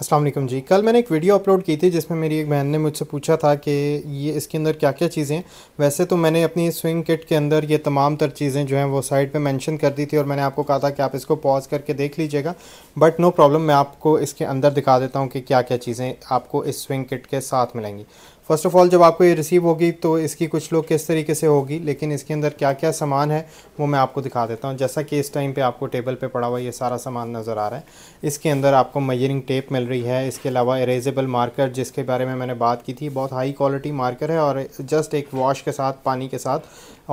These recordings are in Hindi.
असलम जी कल मैंने एक वीडियो अपलोड की थी जिसमें मेरी एक बहन ने मुझसे पूछा था कि ये इसके अंदर क्या क्या चीज़ें वैसे तो मैंने अपनी स्विंग किट के अंदर ये तमाम तर चीज़ें जो हैं वो साइड पे मेंशन कर दी थी और मैंने आपको कहा था कि आप इसको पॉज करके देख लीजिएगा बट नो प्रॉब्लम मैं आपको इसके अंदर दिखा देता हूँ कि क्या क्या चीज़ें आपको इस स्विंग किट के साथ मिलेंगी फर्स्ट ऑफ ऑल जब आपको ये रिसीव होगी तो इसकी कुछ लोग किस तरीके से होगी लेकिन इसके अंदर क्या क्या सामान है वो मैं आपको दिखा देता हूँ जैसा कि इस टाइम पे आपको टेबल पे पड़ा हुआ ये सारा सामान नज़र आ रहा है इसके अंदर आपको मयरिंग टेप मिल रही है इसके अलावा इरेजेबल मार्कर जिसके बारे में मैंने बात की थी बहुत हाई क्वालिटी मार्कर है और जस्ट एक वॉश के साथ पानी के साथ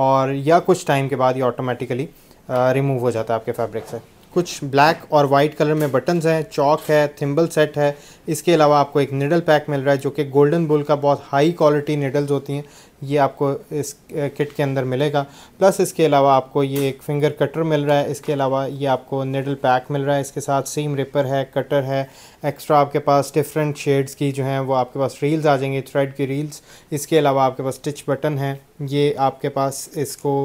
और या कुछ टाइम के बाद ये ऑटोमेटिकली रिमूव हो जाता है आपके फैब्रिक से कुछ ब्लैक और वाइट कलर में बटन्स हैं चॉक है थिम्बल सेट है इसके अलावा आपको एक निडल पैक मिल रहा है जो कि गोल्डन बुल का बहुत हाई क्वालिटी निडल्स होती हैं ये आपको इस किट के अंदर मिलेगा प्लस इसके अलावा आपको ये एक फिंगर कटर मिल रहा है इसके अलावा ये आपको निडल पैक मिल रहा है इसके साथ सीम रिपर है कटर है एक्स्ट्रा आपके पास डिफरेंट शेड्स की जो हैं वो आपके पास रील्स आ जाएंगे थ्रेड की रील्स इसके अलावा आपके पास स्टिच बटन है ये आपके पास इसको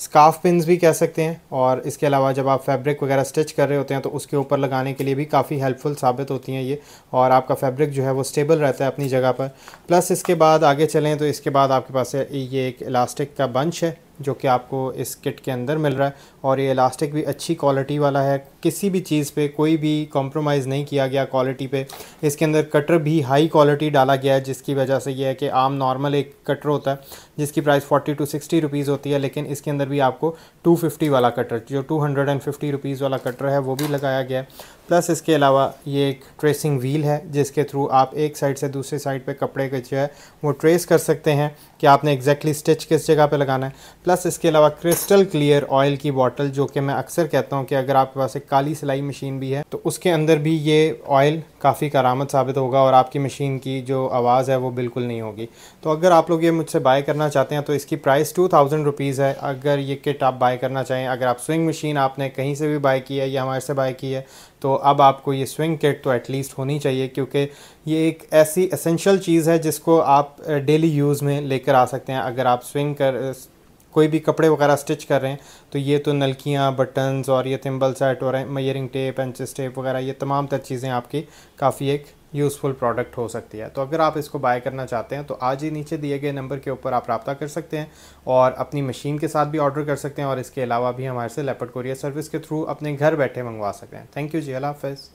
स्काफ पिन भी कह सकते हैं और इसके अलावा जब आप फैब्रिक वगैरह स्टिच कर रहे होते हैं तो उसके ऊपर लगाने के लिए भी काफ़ी हेल्पफुल साबित होती हैं ये और आपका फैब्रिक जो है वो स्टेबल रहता है अपनी जगह पर प्लस इसके बाद आगे चलें तो इसके बाद आपके पास ये एक इलास्टिक का बंच है जो कि आपको इस किट के अंदर मिल रहा है और ये इलास्टिक भी अच्छी क्वालिटी वाला है किसी भी चीज़ पे कोई भी कॉम्प्रोमाइज़ नहीं किया गया क्वालिटी पे इसके अंदर कटर भी हाई क्वालिटी डाला गया है जिसकी वजह से यह है कि आम नॉर्मल एक कटर होता है जिसकी price forty to sixty rupees होती है लेकिन इसके अंदर भी आपको टू फिफ्टी वाला कटर जो two hundred and fifty rupees वाला कटर है वो भी लगाया गया है प्लस इसके अलावा ये एक ट्रेसिंग व्हील है जिसके थ्रू आप एक साइड से दूसरी साइड पे कपड़े के जो है वो ट्रेस कर सकते हैं कि आपने एग्जैक्टली exactly स्टिच किस जगह पे लगाना है प्लस इसके अलावा क्रिस्टल क्लियर ऑयल की बॉटल जो कि मैं अक्सर कहता हूँ कि अगर आपके पास एक काली सिलाई मशीन भी है तो उसके अंदर भी ये ऑयल काफ़ी करामद साबित होगा और आपकी मशीन की जो आवाज़ है वो बिल्कुल नहीं होगी तो अगर आप लोग ये मुझसे बाय करना चाहते हैं तो इसकी प्राइस टू थाउजेंड रुपीज़ है अगर ये किट आप बाय करना चाहें अगर आप स्विंग मशीन आपने कहीं से भी बाय की है या हमारे से बाय की है तो अब आपको ये स्विंग किट तो एटलीस्ट होनी चाहिए क्योंकि ये एक ऐसी एसेंशियल चीज़ है जिसको आप डेली यूज़ में लेकर आ सकते हैं अगर आप स्विंग कर कोई भी कपड़े वगैरह स्टिच कर रहे हैं तो ये तो नलकियाँ बटन्स और ये थिम्बल सेट और मयरिंग टेप एंचेस टेप वगैरह ये तमाम तर चीज़ें आपकी काफ़ी एक यूज़फुल प्रोडक्ट हो सकती है तो अगर आप इसको बाय करना चाहते हैं तो आज ही नीचे दिए गए नंबर के ऊपर आप रबा कर सकते हैं और अपनी मशीन के साथ भी ऑर्डर कर सकते हैं और इसके अलावा भी हमारे से लेपट कोरियर सर्विस के थ्रू अपने घर बैठे मंगवा सकते हैं थैंक यू जी अला हाफ़